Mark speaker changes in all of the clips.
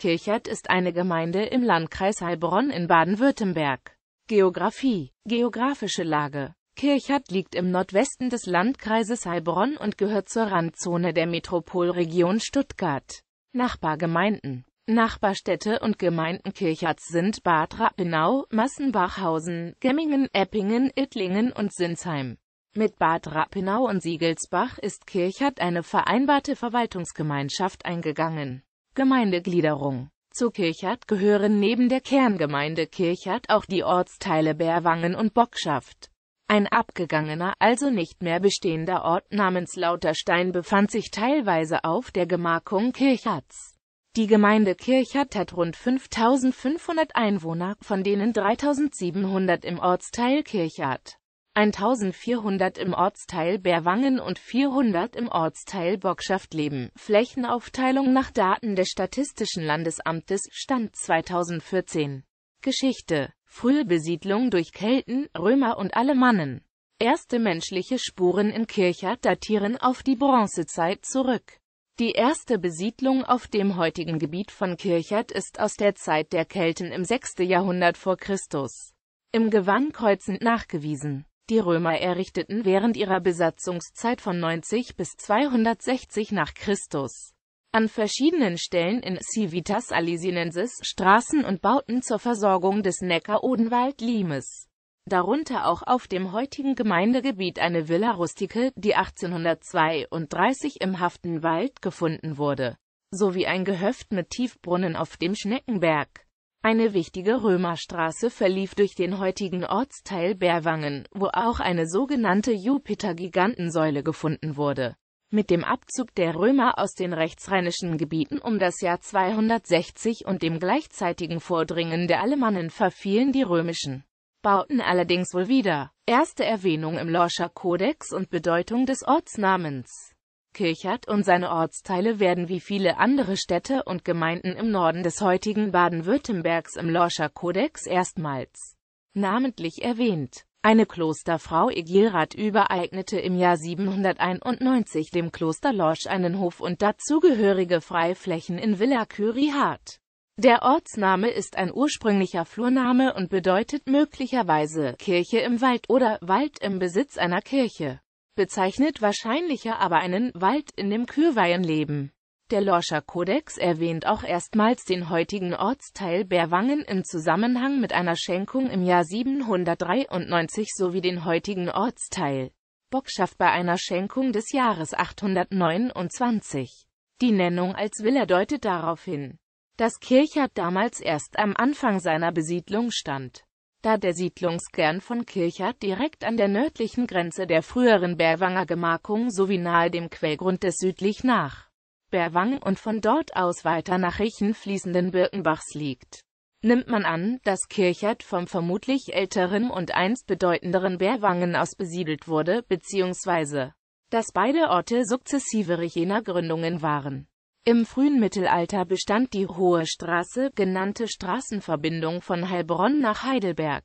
Speaker 1: Kirchert ist eine Gemeinde im Landkreis Heilbronn in Baden-Württemberg. Geografie Geografische Lage Kirchert liegt im Nordwesten des Landkreises Heilbronn und gehört zur Randzone der Metropolregion Stuttgart. Nachbargemeinden Nachbarstädte und Gemeinden Kircherts sind Bad Rappenau, Massenbachhausen, Gemmingen, Eppingen, Ittlingen und Sinsheim. Mit Bad Rappenau und Siegelsbach ist Kirchert eine vereinbarte Verwaltungsgemeinschaft eingegangen Gemeindegliederung zu Kirchert gehören neben der Kerngemeinde Kirchert auch die Ortsteile Bärwangen und Bockschaft. Ein abgegangener, also nicht mehr bestehender Ort namens Lauterstein befand sich teilweise auf der Gemarkung Kircherts. Die Gemeinde Kirchert hat rund 5500 Einwohner, von denen 3700 im Ortsteil Kirchert 1400 im Ortsteil Bärwangen und 400 im Ortsteil Bockschaft leben. Flächenaufteilung nach Daten des Statistischen Landesamtes, Stand 2014. Geschichte Frühe Besiedlung durch Kelten, Römer und Alemannen. Erste menschliche Spuren in Kircher datieren auf die Bronzezeit zurück. Die erste Besiedlung auf dem heutigen Gebiet von Kirchert ist aus der Zeit der Kelten im 6. Jahrhundert vor Christus. Im Gewann kreuzend nachgewiesen. Die Römer errichteten während ihrer Besatzungszeit von 90 bis 260 nach Christus an verschiedenen Stellen in Civitas Alisinensis Straßen und Bauten zur Versorgung des Neckar-Odenwald-Limes. Darunter auch auf dem heutigen Gemeindegebiet eine Villa Rustike, die 1832 im Haftenwald gefunden wurde, sowie ein Gehöft mit Tiefbrunnen auf dem Schneckenberg. Eine wichtige Römerstraße verlief durch den heutigen Ortsteil Berwangen, wo auch eine sogenannte Jupiter-Gigantensäule gefunden wurde. Mit dem Abzug der Römer aus den rechtsrheinischen Gebieten um das Jahr 260 und dem gleichzeitigen Vordringen der Alemannen verfielen die römischen Bauten allerdings wohl wieder. Erste Erwähnung im Lorscher Kodex und Bedeutung des Ortsnamens Kirchert und seine Ortsteile werden wie viele andere Städte und Gemeinden im Norden des heutigen Baden-Württembergs im Lorscher Kodex erstmals namentlich erwähnt. Eine Klosterfrau Egilrath übereignete im Jahr 791 dem Kloster Lorsch einen Hof und dazugehörige Freiflächen in Villa Curie-Hart. Der Ortsname ist ein ursprünglicher Flurname und bedeutet möglicherweise Kirche im Wald oder Wald im Besitz einer Kirche bezeichnet wahrscheinlicher aber einen Wald, in dem Kürweien Der Lorscher Kodex erwähnt auch erstmals den heutigen Ortsteil Bärwangen im Zusammenhang mit einer Schenkung im Jahr 793 sowie den heutigen Ortsteil Bockschaft bei einer Schenkung des Jahres 829. Die Nennung als Villa deutet darauf hin, dass Kirchert damals erst am Anfang seiner Besiedlung stand da der Siedlungskern von Kirchert direkt an der nördlichen Grenze der früheren Bärwanger Gemarkung sowie nahe dem Quellgrund des südlich nach Bärwang und von dort aus weiter nach Richen fließenden Birkenbachs liegt. Nimmt man an, dass Kirchert vom vermutlich älteren und einst bedeutenderen Bärwangen aus besiedelt wurde, beziehungsweise dass beide Orte sukzessive Richener Gründungen waren. Im frühen Mittelalter bestand die Hohe Straße, genannte Straßenverbindung von Heilbronn nach Heidelberg,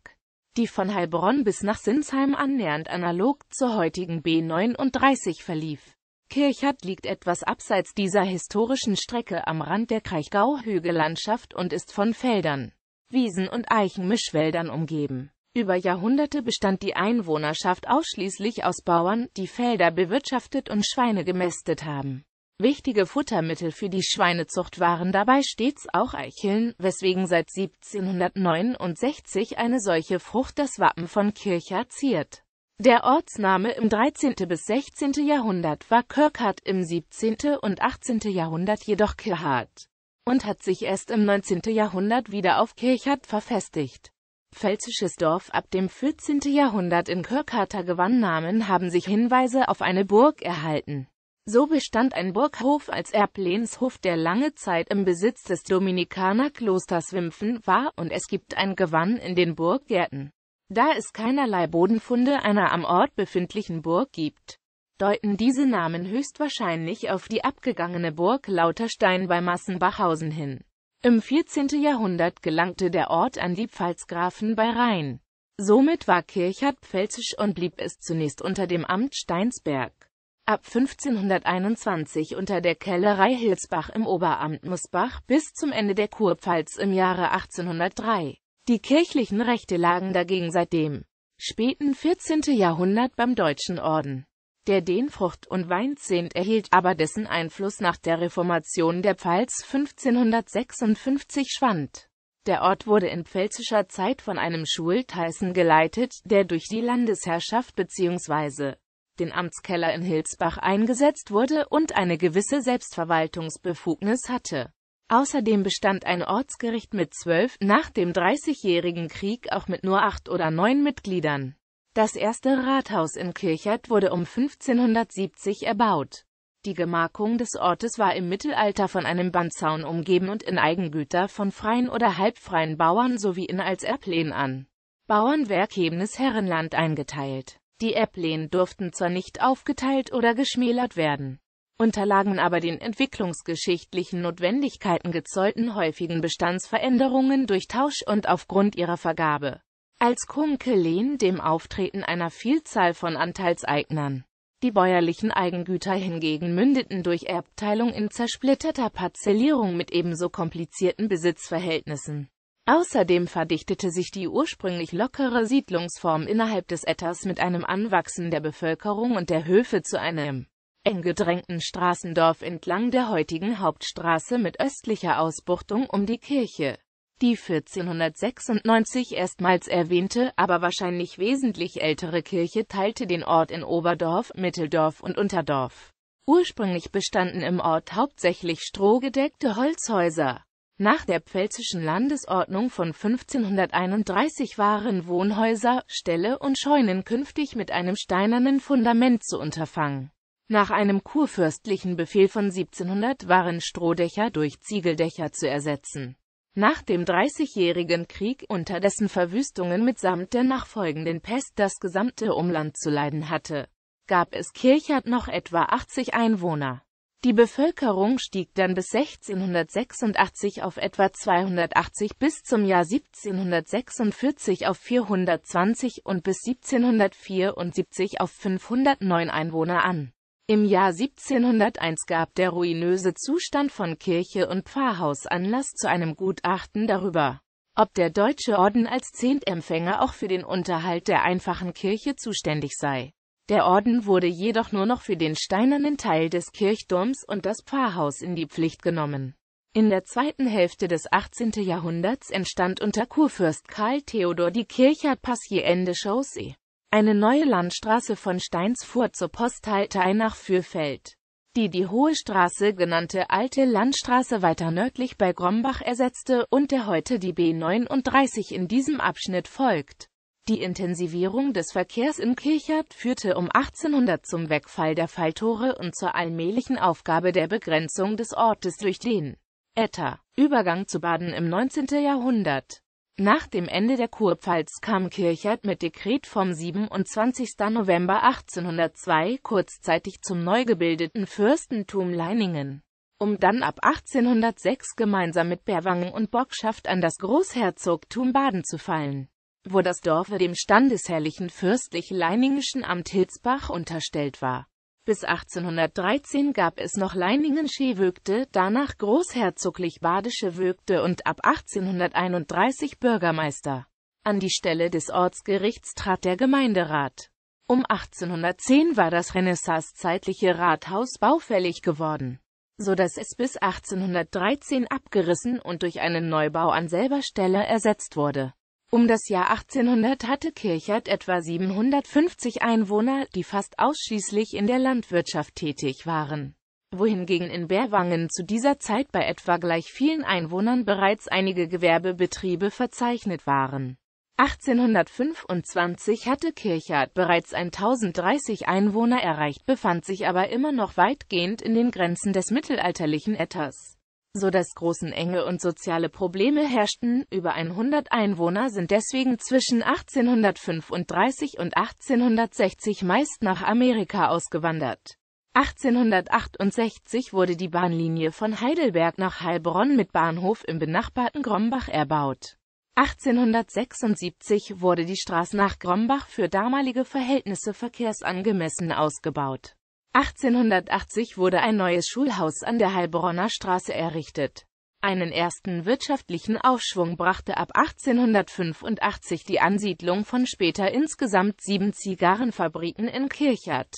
Speaker 1: die von Heilbronn bis nach Sinsheim annähernd analog zur heutigen B39 verlief. Kirchert liegt etwas abseits dieser historischen Strecke am Rand der Kraichgau-Hügellandschaft und ist von Feldern, Wiesen und Eichenmischwäldern umgeben. Über Jahrhunderte bestand die Einwohnerschaft ausschließlich aus Bauern, die Felder bewirtschaftet und Schweine gemästet haben Wichtige Futtermittel für die Schweinezucht waren dabei stets auch Eicheln, weswegen seit 1769 eine solche Frucht das Wappen von Kircher ziert. Der Ortsname im 13. bis 16. Jahrhundert war Kirkhardt, im 17. und 18. Jahrhundert jedoch Kirchhardt und hat sich erst im 19. Jahrhundert wieder auf Kirchhardt verfestigt. Pfälzisches Dorf ab dem 14. Jahrhundert in Kirchharter Gewannnamen haben sich Hinweise auf eine Burg erhalten. So bestand ein Burghof als Erblehnshof, der lange Zeit im Besitz des Dominikanerklosters Wimpfen war, und es gibt ein Gewann in den Burggärten. Da es keinerlei Bodenfunde einer am Ort befindlichen Burg gibt, deuten diese Namen höchstwahrscheinlich auf die abgegangene Burg Lauterstein bei Massenbachhausen hin. Im 14. Jahrhundert gelangte der Ort an die Pfalzgrafen bei Rhein. Somit war Kirchert pfälzisch und blieb es zunächst unter dem Amt Steinsberg ab 1521 unter der Kellerei Hilsbach im Oberamt Musbach bis zum Ende der Kurpfalz im Jahre 1803. Die kirchlichen Rechte lagen dagegen seit dem späten 14. Jahrhundert beim Deutschen Orden. Der den Frucht- und Weinzehnt erhielt aber dessen Einfluss nach der Reformation der Pfalz 1556 schwand. Der Ort wurde in pfälzischer Zeit von einem Schultheißen geleitet, der durch die Landesherrschaft bzw den Amtskeller in Hilsbach eingesetzt wurde und eine gewisse Selbstverwaltungsbefugnis hatte. Außerdem bestand ein Ortsgericht mit zwölf, nach dem Dreißigjährigen Krieg auch mit nur acht oder neun Mitgliedern. Das erste Rathaus in Kirchert wurde um 1570 erbaut. Die Gemarkung des Ortes war im Mittelalter von einem Bandzaun umgeben und in Eigengüter von freien oder halbfreien Bauern sowie in als Erblehen an Bauernwerk Hebnes Herrenland eingeteilt. Die App-Lehen durften zwar nicht aufgeteilt oder geschmälert werden, unterlagen aber den entwicklungsgeschichtlichen Notwendigkeiten gezollten häufigen Bestandsveränderungen durch Tausch und aufgrund ihrer Vergabe als Kumkeleen dem Auftreten einer Vielzahl von Anteilseignern. Die bäuerlichen Eigengüter hingegen mündeten durch Erbteilung in zersplitterter Parzellierung mit ebenso komplizierten Besitzverhältnissen. Außerdem verdichtete sich die ursprünglich lockere Siedlungsform innerhalb des Etters mit einem Anwachsen der Bevölkerung und der Höfe zu einem eng gedrängten Straßendorf entlang der heutigen Hauptstraße mit östlicher Ausbuchtung um die Kirche. Die 1496 erstmals erwähnte, aber wahrscheinlich wesentlich ältere Kirche teilte den Ort in Oberdorf, Mitteldorf und Unterdorf. Ursprünglich bestanden im Ort hauptsächlich strohgedeckte Holzhäuser. Nach der Pfälzischen Landesordnung von 1531 waren Wohnhäuser, Ställe und Scheunen künftig mit einem steinernen Fundament zu unterfangen. Nach einem kurfürstlichen Befehl von 1700 waren Strohdächer durch Ziegeldächer zu ersetzen. Nach dem Dreißigjährigen Krieg, unter dessen Verwüstungen mitsamt der nachfolgenden Pest das gesamte Umland zu leiden hatte, gab es Kirchert noch etwa 80 Einwohner. Die Bevölkerung stieg dann bis 1686 auf etwa 280, bis zum Jahr 1746 auf 420 und bis 1774 auf 509 Einwohner an. Im Jahr 1701 gab der ruinöse Zustand von Kirche und Pfarrhaus Anlass zu einem Gutachten darüber, ob der Deutsche Orden als Zehntempfänger auch für den Unterhalt der einfachen Kirche zuständig sei der Orden wurde jedoch nur noch für den steinernen Teil des Kirchturms und das Pfarrhaus in die Pflicht genommen. In der zweiten Hälfte des 18. Jahrhunderts entstand unter Kurfürst Karl Theodor die Kirche Passiende Chaussee, eine neue Landstraße von Steinsfurt zur Posthalterei nach Fürfeld, die die Hohe Straße genannte alte Landstraße weiter nördlich bei Grombach ersetzte und der heute die B39 in diesem Abschnitt folgt. Die Intensivierung des Verkehrs in Kirchert führte um 1800 zum Wegfall der Falltore und zur allmählichen Aufgabe der Begrenzung des Ortes durch den Äther. Übergang zu Baden im 19. Jahrhundert Nach dem Ende der Kurpfalz kam Kirchert mit Dekret vom 27. November 1802 kurzzeitig zum neu gebildeten Fürstentum Leiningen, um dann ab 1806 gemeinsam mit Berwangen und Bockschaft an das Großherzogtum Baden zu fallen wo das Dorf dem standesherrlichen fürstlich Leiningenschen Amt Hilsbach unterstellt war. Bis 1813 gab es noch Leiningen'sche Vögte, danach großherzoglich badische Vögte und ab 1831 Bürgermeister. An die Stelle des Ortsgerichts trat der Gemeinderat. Um 1810 war das renaissancezeitliche Rathaus baufällig geworden, so dass es bis 1813 abgerissen und durch einen Neubau an selber Stelle ersetzt wurde. Um das Jahr 1800 hatte Kirchert etwa 750 Einwohner, die fast ausschließlich in der Landwirtschaft tätig waren wohingegen in Bärwangen zu dieser Zeit bei etwa gleich vielen Einwohnern bereits einige Gewerbebetriebe verzeichnet waren. 1825 hatte Kirchert bereits 1030 Einwohner erreicht, befand sich aber immer noch weitgehend in den Grenzen des mittelalterlichen Etters. So dass großen Enge und soziale Probleme herrschten. Über 100 Einwohner sind deswegen zwischen 1835 und 1860 meist nach Amerika ausgewandert. 1868 wurde die Bahnlinie von Heidelberg nach Heilbronn mit Bahnhof im benachbarten Grombach erbaut. 1876 wurde die Straße nach Grombach für damalige Verhältnisse verkehrsangemessen ausgebaut. 1880 wurde ein neues Schulhaus an der Heilbronner Straße errichtet. Einen ersten wirtschaftlichen Aufschwung brachte ab 1885 die Ansiedlung von später insgesamt sieben Zigarrenfabriken in Kirchert,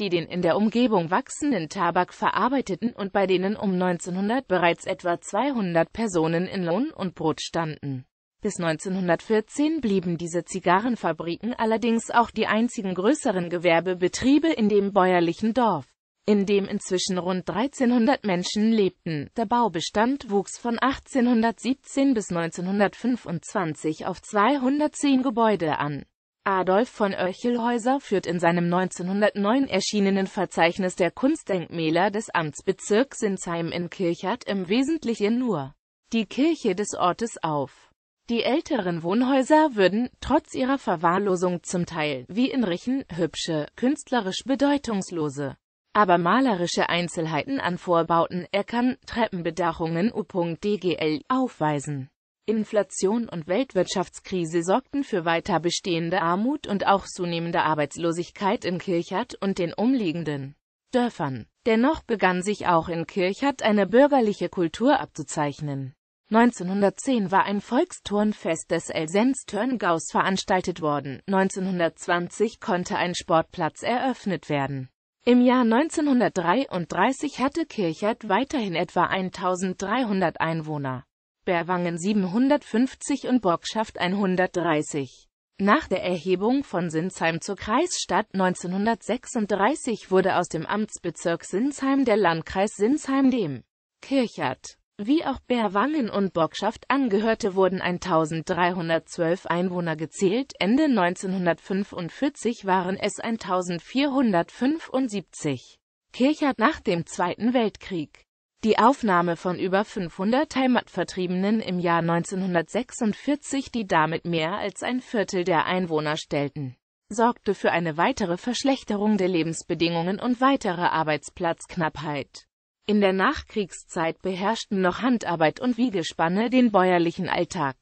Speaker 1: die den in der Umgebung wachsenden Tabak verarbeiteten und bei denen um 1900 bereits etwa 200 Personen in Lohn und Brot standen bis 1914 blieben diese Zigarrenfabriken allerdings auch die einzigen größeren Gewerbebetriebe in dem bäuerlichen Dorf, in dem inzwischen rund 1300 Menschen lebten. Der Baubestand wuchs von 1817 bis 1925 auf 210 Gebäude an. Adolf von Oechelhäuser führt in seinem 1909 erschienenen Verzeichnis der Kunstdenkmäler des Amtsbezirks Sinsheim in Kirchert im Wesentlichen nur die Kirche des Ortes auf die älteren Wohnhäuser würden, trotz ihrer Verwahrlosung zum Teil, wie in Richen, hübsche, künstlerisch bedeutungslose, aber malerische Einzelheiten an Vorbauten, Äckern, Treppenbedachungen u.dgl. aufweisen. Inflation und Weltwirtschaftskrise sorgten für weiter bestehende Armut und auch zunehmende Arbeitslosigkeit in Kirchert und den umliegenden Dörfern. Dennoch begann sich auch in Kirchert eine bürgerliche Kultur abzuzeichnen. 1910 war ein Volksturnfest des Elsenz-Törngaus veranstaltet worden, 1920 konnte ein Sportplatz eröffnet werden. Im Jahr 1933 hatte Kirchert weiterhin etwa 1300 Einwohner, Berwangen 750 und Borgschaft 130. Nach der Erhebung von Sinsheim zur Kreisstadt 1936 wurde aus dem Amtsbezirk Sinsheim der Landkreis Sinsheim dem Kirchert. Wie auch Bärwangen und Borgschaft angehörte, wurden 1312 Einwohner gezählt, Ende 1945 waren es 1475. Kirchert nach dem Zweiten Weltkrieg. Die Aufnahme von über 500 Heimatvertriebenen im Jahr 1946, die damit mehr als ein Viertel der Einwohner stellten, sorgte für eine weitere Verschlechterung der Lebensbedingungen und weitere Arbeitsplatzknappheit. In der Nachkriegszeit beherrschten noch Handarbeit und Wiegespanne den bäuerlichen Alltag.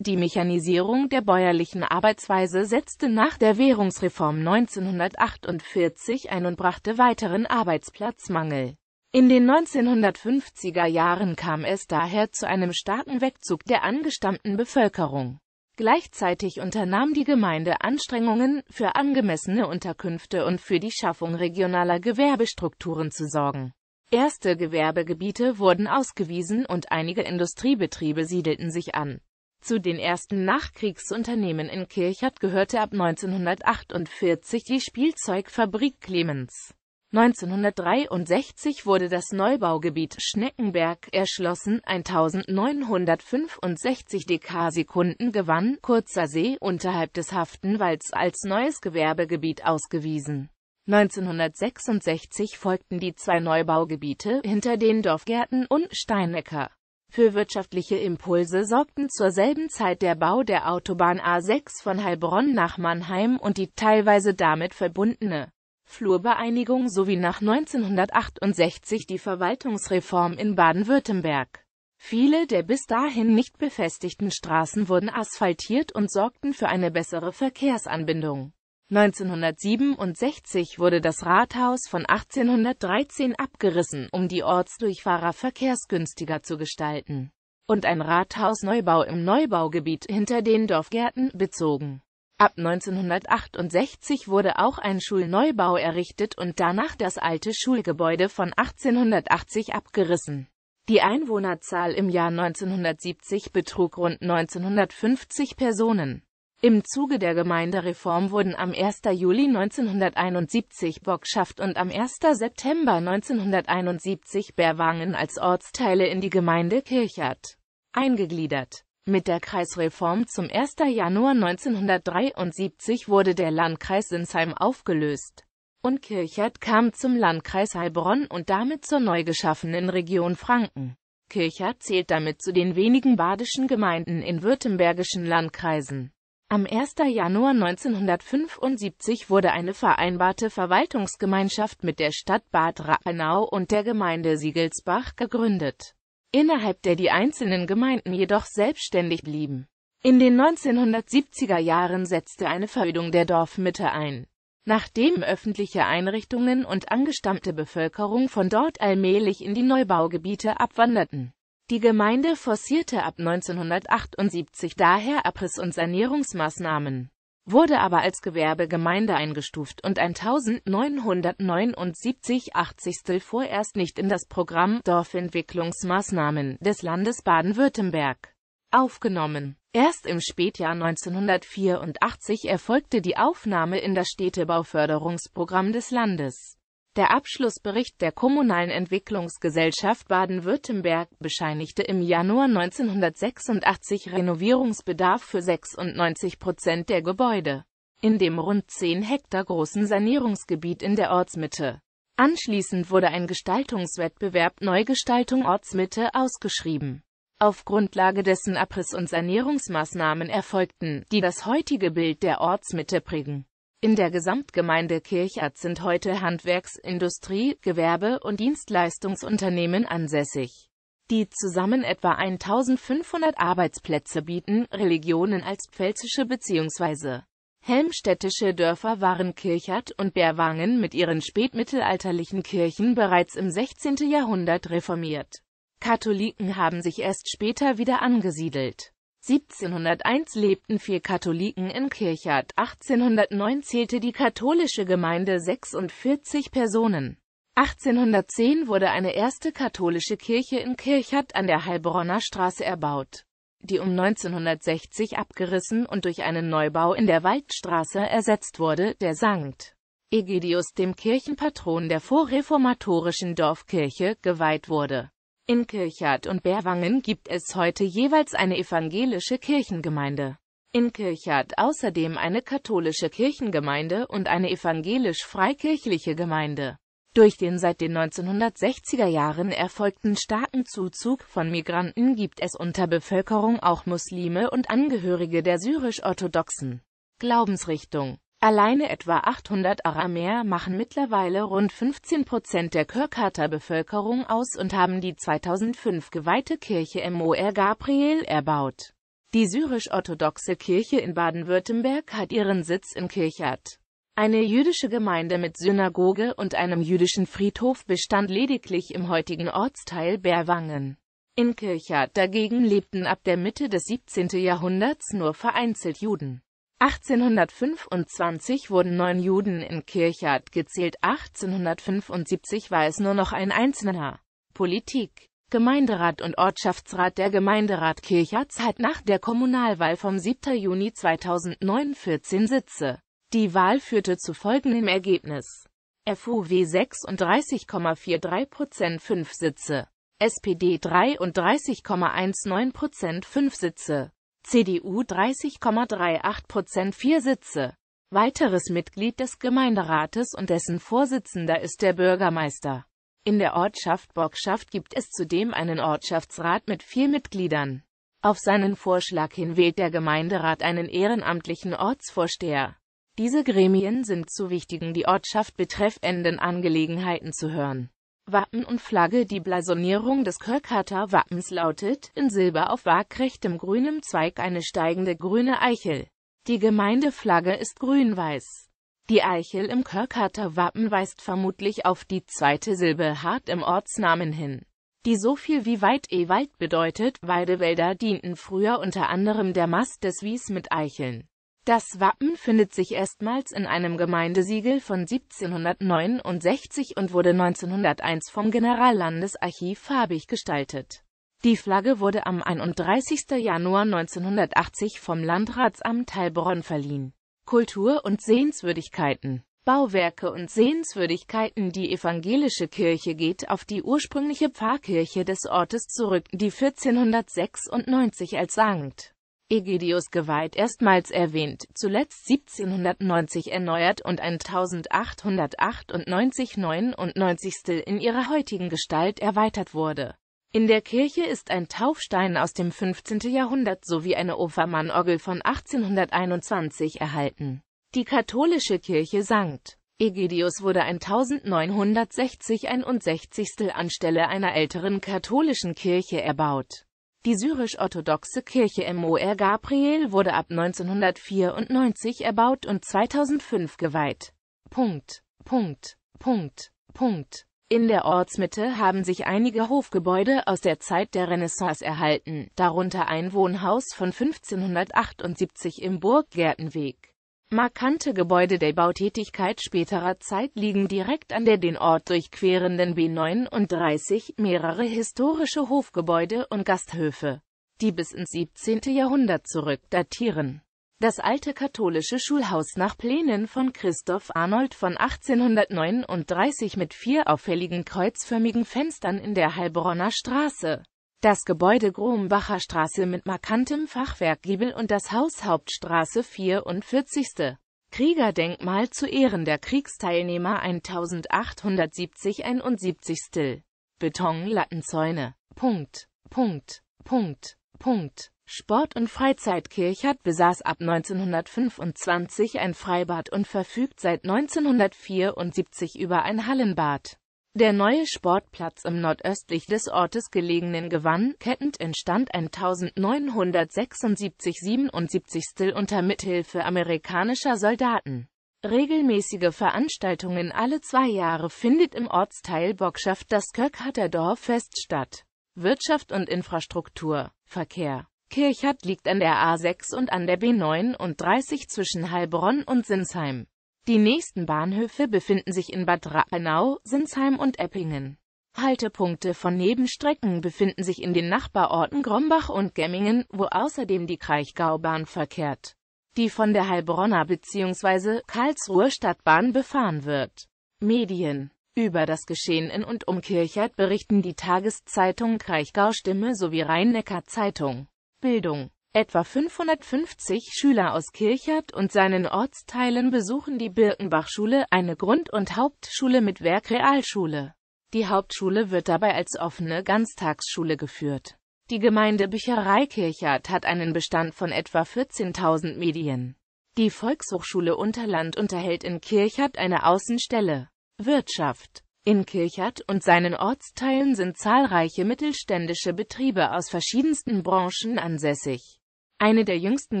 Speaker 1: Die Mechanisierung der bäuerlichen Arbeitsweise setzte nach der Währungsreform 1948 ein und brachte weiteren Arbeitsplatzmangel. In den 1950er Jahren kam es daher zu einem starken Wegzug der angestammten Bevölkerung. Gleichzeitig unternahm die Gemeinde Anstrengungen, für angemessene Unterkünfte und für die Schaffung regionaler Gewerbestrukturen zu sorgen. Erste Gewerbegebiete wurden ausgewiesen und einige Industriebetriebe siedelten sich an. Zu den ersten Nachkriegsunternehmen in Kirchert gehörte ab 1948 die Spielzeugfabrik Clemens. 1963 wurde das Neubaugebiet Schneckenberg erschlossen, 1965 Dekarsekunden gewann Kurzer See unterhalb des Haftenwalds als neues Gewerbegebiet ausgewiesen. 1966 folgten die zwei Neubaugebiete hinter den Dorfgärten und Steinecker. Für wirtschaftliche Impulse sorgten zur selben Zeit der Bau der Autobahn A6 von Heilbronn nach Mannheim und die teilweise damit verbundene Flurbeeinigung sowie nach 1968 die Verwaltungsreform in Baden-Württemberg. Viele der bis dahin nicht befestigten Straßen wurden asphaltiert und sorgten für eine bessere Verkehrsanbindung. 1967 wurde das Rathaus von 1813 abgerissen, um die Ortsdurchfahrer verkehrsgünstiger zu gestalten, und ein Rathausneubau im Neubaugebiet hinter den Dorfgärten bezogen. Ab 1968 wurde auch ein Schulneubau errichtet und danach das alte Schulgebäude von 1880 abgerissen. Die Einwohnerzahl im Jahr 1970 betrug rund 1950 Personen. Im Zuge der Gemeindereform wurden am 1. Juli 1971 Bockschaft und am 1. September 1971 Berwangen als Ortsteile in die Gemeinde Kirchert eingegliedert. Mit der Kreisreform zum 1. Januar 1973 wurde der Landkreis Sinsheim aufgelöst und Kirchert kam zum Landkreis Heilbronn und damit zur neu geschaffenen Region Franken. Kirchert zählt damit zu den wenigen badischen Gemeinden in württembergischen Landkreisen. Am 1. Januar 1975 wurde eine vereinbarte Verwaltungsgemeinschaft mit der Stadt Bad Rappenau und der Gemeinde Siegelsbach gegründet, innerhalb der die einzelnen Gemeinden jedoch selbstständig blieben. In den 1970er Jahren setzte eine Verödung der Dorfmitte ein, nachdem öffentliche Einrichtungen und angestammte Bevölkerung von dort allmählich in die Neubaugebiete abwanderten die Gemeinde forcierte ab 1978 daher Abriss- und Sanierungsmaßnahmen, wurde aber als Gewerbegemeinde eingestuft und 1979 80. vorerst nicht in das Programm Dorfentwicklungsmaßnahmen des Landes Baden-Württemberg aufgenommen. Erst im Spätjahr 1984 erfolgte die Aufnahme in das Städtebauförderungsprogramm des Landes. Der Abschlussbericht der Kommunalen Entwicklungsgesellschaft Baden-Württemberg bescheinigte im Januar 1986 Renovierungsbedarf für 96 Prozent der Gebäude in dem rund 10 Hektar großen Sanierungsgebiet in der Ortsmitte. Anschließend wurde ein Gestaltungswettbewerb Neugestaltung Ortsmitte ausgeschrieben, auf Grundlage dessen Abriss- und Sanierungsmaßnahmen erfolgten, die das heutige Bild der Ortsmitte prägen in der Gesamtgemeinde Kirchert sind heute Handwerks-, Industrie-, Gewerbe- und Dienstleistungsunternehmen ansässig, die zusammen etwa 1500 Arbeitsplätze bieten. Religionen als pfälzische bzw. helmstädtische Dörfer waren Kirchert und Bärwangen mit ihren spätmittelalterlichen Kirchen bereits im 16. Jahrhundert reformiert. Katholiken haben sich erst später wieder angesiedelt 1701 lebten vier Katholiken in Kirchhardt, 1809 zählte die katholische Gemeinde 46 Personen. 1810 wurde eine erste katholische Kirche in Kirchhardt an der Heilbronner Straße erbaut, die um 1960 abgerissen und durch einen Neubau in der Waldstraße ersetzt wurde, der St. Egidius, dem Kirchenpatron der vorreformatorischen Dorfkirche, geweiht wurde in Kirchhardt und Bärwangen gibt es heute jeweils eine evangelische Kirchengemeinde. In Kirchhardt außerdem eine katholische Kirchengemeinde und eine evangelisch-freikirchliche Gemeinde. Durch den seit den 1960er Jahren erfolgten starken Zuzug von Migranten gibt es unter Bevölkerung auch Muslime und Angehörige der syrisch-orthodoxen Glaubensrichtung. Alleine etwa 800 Aramäer machen mittlerweile rund 15 Prozent der Kirkater Bevölkerung aus und haben die 2005 geweihte Kirche Mor Gabriel erbaut. Die syrisch-orthodoxe Kirche in Baden-Württemberg hat ihren Sitz in Kirchert. Eine jüdische Gemeinde mit Synagoge und einem jüdischen Friedhof bestand lediglich im heutigen Ortsteil Berwangen. In Kirchert dagegen lebten ab der Mitte des 17. Jahrhunderts nur vereinzelt Juden. 1825 wurden neun Juden in Kirchhardt gezählt, 1875 war es nur noch ein einzelner. Politik Gemeinderat und Ortschaftsrat Der Gemeinderat Kirchhardt hat nach der Kommunalwahl vom 7. Juni 2009 14 Sitze. Die Wahl führte zu folgendem Ergebnis. FUW 36,43% 5 Sitze, SPD 33,19% 5 Sitze, CDU 30,38 Prozent vier Sitze. Weiteres Mitglied des Gemeinderates und dessen Vorsitzender ist der Bürgermeister. In der Ortschaft Borgschaft gibt es zudem einen Ortschaftsrat mit vier Mitgliedern. Auf seinen Vorschlag hin wählt der Gemeinderat einen ehrenamtlichen Ortsvorsteher. Diese Gremien sind zu wichtigen die Ortschaft betreffenden Angelegenheiten zu hören. Wappen und Flagge Die Blasonierung des Kolkater Wappens lautet, in Silber auf waagrechtem grünem Zweig eine steigende grüne Eichel. Die Gemeindeflagge ist grün-weiß. Die Eichel im Kolkater Wappen weist vermutlich auf die zweite Silbe hart im Ortsnamen hin, die so viel wie weit e Wald bedeutet. Weidewälder dienten früher unter anderem der Mast des Wies mit Eicheln. Das Wappen findet sich erstmals in einem Gemeindesiegel von 1769 und wurde 1901 vom Generallandesarchiv farbig gestaltet. Die Flagge wurde am 31. Januar 1980 vom Landratsamt Heilbronn verliehen. Kultur und Sehenswürdigkeiten Bauwerke und Sehenswürdigkeiten Die evangelische Kirche geht auf die ursprüngliche Pfarrkirche des Ortes zurück, die 1496 als Sankt Egidius geweiht erstmals erwähnt, zuletzt 1790 erneuert und 1898 99. in ihrer heutigen Gestalt erweitert wurde. In der Kirche ist ein Taufstein aus dem 15. Jahrhundert sowie eine Offermann-Orgel von 1821 erhalten. Die katholische Kirche sankt. Egidius wurde 1960 61. anstelle einer älteren katholischen Kirche erbaut die syrisch-orthodoxe Kirche MOR Gabriel wurde ab 1994 erbaut und 2005 geweiht. Punkt, Punkt, Punkt, Punkt. In der Ortsmitte haben sich einige Hofgebäude aus der Zeit der Renaissance erhalten, darunter ein Wohnhaus von 1578 im Burggärtenweg. Markante Gebäude der Bautätigkeit späterer Zeit liegen direkt an der den Ort durchquerenden B39, mehrere historische Hofgebäude und Gasthöfe, die bis ins 17. Jahrhundert zurück datieren. Das alte katholische Schulhaus nach Plänen von Christoph Arnold von 1839 mit vier auffälligen kreuzförmigen Fenstern in der Heilbronner Straße das Gebäude Grombacher Straße mit markantem Fachwerkgiebel und das Haus Hauptstraße 44. Kriegerdenkmal zu Ehren der Kriegsteilnehmer 1870-71 Still. Betonlattenzäune. Punkt. Punkt. Punkt. Punkt. Sport- und Freizeitkirchert besaß ab 1925 ein Freibad und verfügt seit 1974 über ein Hallenbad. Der neue Sportplatz im nordöstlich des Ortes gelegenen Gewann kettend entstand 1976-77 unter Mithilfe amerikanischer Soldaten. Regelmäßige Veranstaltungen alle zwei Jahre findet im Ortsteil Bockschaft das Köckhatter Dorffest statt. Wirtschaft und Infrastruktur, Verkehr. Kirchhardt liegt an der A6 und an der B39 zwischen Heilbronn und Sinsheim. Die nächsten Bahnhöfe befinden sich in Bad Rappenau, Sinsheim und Eppingen. Haltepunkte von Nebenstrecken befinden sich in den Nachbarorten Grombach und Gemmingen, wo außerdem die Kraichgaubahn verkehrt, die von der Heilbronner bzw. Karlsruher Stadtbahn befahren wird. Medien Über das Geschehen in und um Kirchert berichten die Tageszeitung Kraichgau Stimme sowie Rhein-Neckar-Zeitung. Bildung Etwa 550 Schüler aus Kirchert und seinen Ortsteilen besuchen die Birkenbachschule, eine Grund- und Hauptschule mit Werkrealschule. Die Hauptschule wird dabei als offene Ganztagsschule geführt. Die Gemeinde Bücherei Kirchert hat einen Bestand von etwa 14.000 Medien. Die Volkshochschule Unterland unterhält in Kirchert eine Außenstelle. Wirtschaft In Kirchert und seinen Ortsteilen sind zahlreiche mittelständische Betriebe aus verschiedensten Branchen ansässig. Eine der jüngsten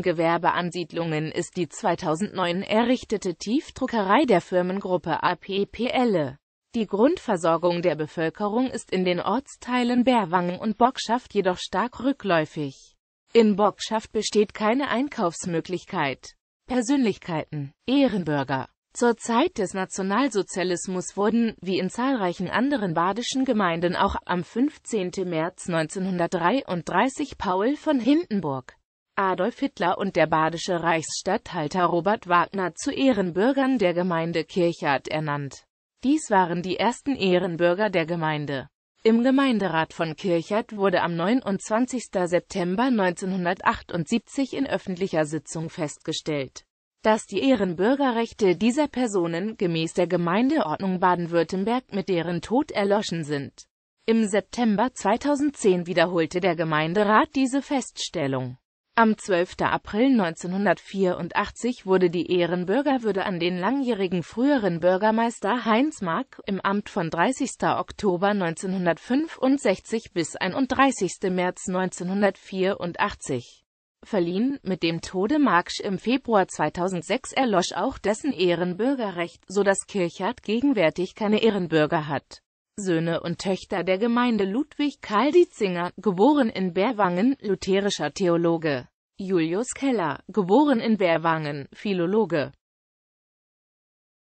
Speaker 1: Gewerbeansiedlungen ist die 2009 errichtete Tiefdruckerei der Firmengruppe APPL. Die Grundversorgung der Bevölkerung ist in den Ortsteilen Berwangen und Bockschaft jedoch stark rückläufig. In Bockschaft besteht keine Einkaufsmöglichkeit. Persönlichkeiten, Ehrenbürger. Zur Zeit des Nationalsozialismus wurden, wie in zahlreichen anderen badischen Gemeinden auch am 15. März 1933 Paul von Hindenburg Adolf Hitler und der badische Reichsstatthalter Robert Wagner zu Ehrenbürgern der Gemeinde Kirchardt ernannt. Dies waren die ersten Ehrenbürger der Gemeinde. Im Gemeinderat von Kirchert wurde am 29. September 1978 in öffentlicher Sitzung festgestellt, dass die Ehrenbürgerrechte dieser Personen gemäß der Gemeindeordnung Baden-Württemberg mit deren Tod erloschen sind. Im September 2010 wiederholte der Gemeinderat diese Feststellung. Am 12. April 1984 wurde die Ehrenbürgerwürde an den langjährigen früheren Bürgermeister Heinz Mark im Amt von 30. Oktober 1965 bis 31. März 1984 verliehen. Mit dem Tode Marksch im Februar 2006 erlosch auch dessen Ehrenbürgerrecht, so dass Kirchert gegenwärtig keine Ehrenbürger hat Söhne und Töchter der Gemeinde Ludwig Karl Dietzinger, geboren in Bärwangen, lutherischer Theologe. Julius Keller, geboren in Bärwangen, Philologe.